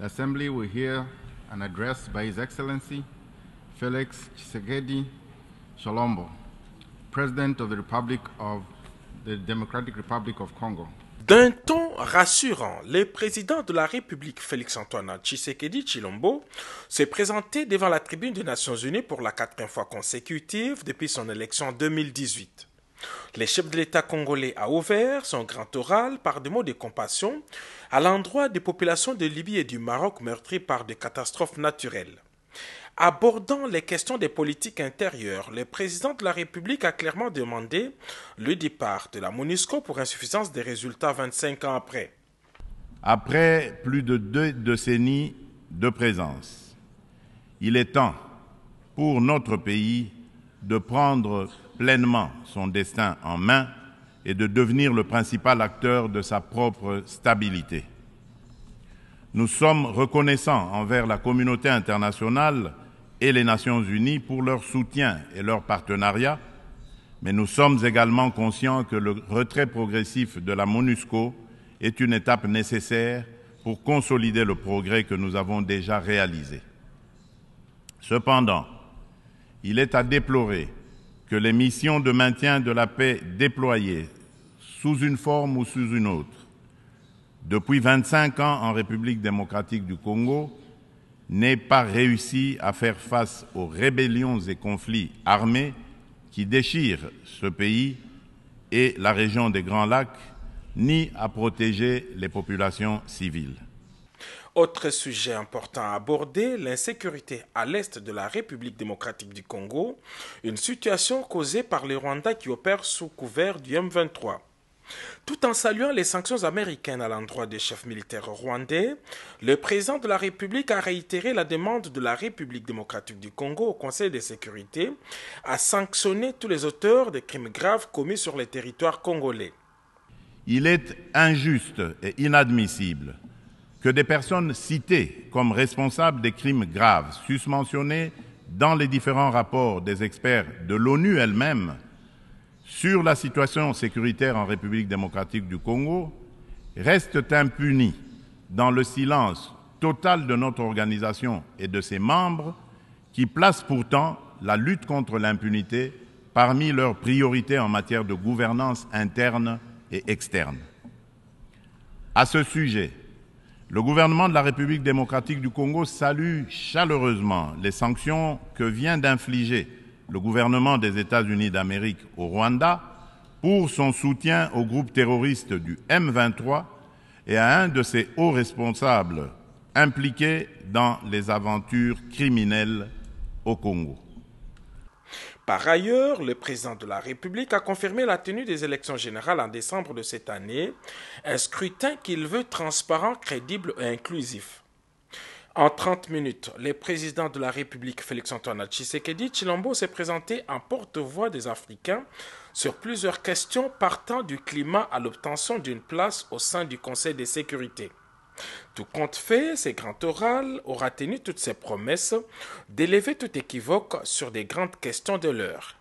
The Assembly will hear an address by His Excellency Félix Tshisekedi Cholombo, President of the Republic of the Democratic Republic of Congo. D'un ton rassurant, le président de la République Félix-Antoine Tshisekedi Chilombo s'est présenté devant la tribune des Nations Unies pour la quatrième fois consécutive depuis son élection en 2018. Le chefs de l'État congolais a ouvert son grand oral par des mots de compassion à l'endroit des populations de Libye et du Maroc meurtries par des catastrophes naturelles. Abordant les questions des politiques intérieures, le président de la République a clairement demandé le départ de la MONUSCO pour insuffisance des résultats 25 ans après. Après plus de deux décennies de présence, il est temps pour notre pays de prendre pleinement son destin en main et de devenir le principal acteur de sa propre stabilité. Nous sommes reconnaissants envers la communauté internationale et les Nations Unies pour leur soutien et leur partenariat, mais nous sommes également conscients que le retrait progressif de la MONUSCO est une étape nécessaire pour consolider le progrès que nous avons déjà réalisé. Cependant, il est à déplorer que les missions de maintien de la paix déployées, sous une forme ou sous une autre, depuis 25 ans en République démocratique du Congo, n'aient pas réussi à faire face aux rébellions et conflits armés qui déchirent ce pays et la région des Grands Lacs, ni à protéger les populations civiles. Autre sujet important à aborder, l'insécurité à l'est de la République démocratique du Congo, une situation causée par les Rwandais qui opèrent sous couvert du M23. Tout en saluant les sanctions américaines à l'endroit des chefs militaires rwandais, le président de la République a réitéré la demande de la République démocratique du Congo au Conseil de sécurité à sanctionner tous les auteurs des crimes graves commis sur les territoires congolais. Il est injuste et inadmissible que des personnes citées comme responsables des crimes graves susmentionnés dans les différents rapports des experts de l'ONU elle-même sur la situation sécuritaire en République démocratique du Congo restent impunies dans le silence total de notre organisation et de ses membres qui placent pourtant la lutte contre l'impunité parmi leurs priorités en matière de gouvernance interne et externe. À ce sujet, le gouvernement de la République démocratique du Congo salue chaleureusement les sanctions que vient d'infliger le gouvernement des États-Unis d'Amérique au Rwanda pour son soutien au groupe terroriste du M23 et à un de ses hauts responsables impliqués dans les aventures criminelles au Congo. Par ailleurs, le président de la République a confirmé la tenue des élections générales en décembre de cette année, un scrutin qu'il veut transparent, crédible et inclusif. En 30 minutes, le président de la République Félix-Antoine Tshisekedi Chilombo s'est présenté en porte-voix des Africains sur plusieurs questions partant du climat à l'obtention d'une place au sein du Conseil de sécurité. Tout compte fait, ces grands orales aura tenu toutes ses promesses d'élever tout équivoque sur des grandes questions de l'heure.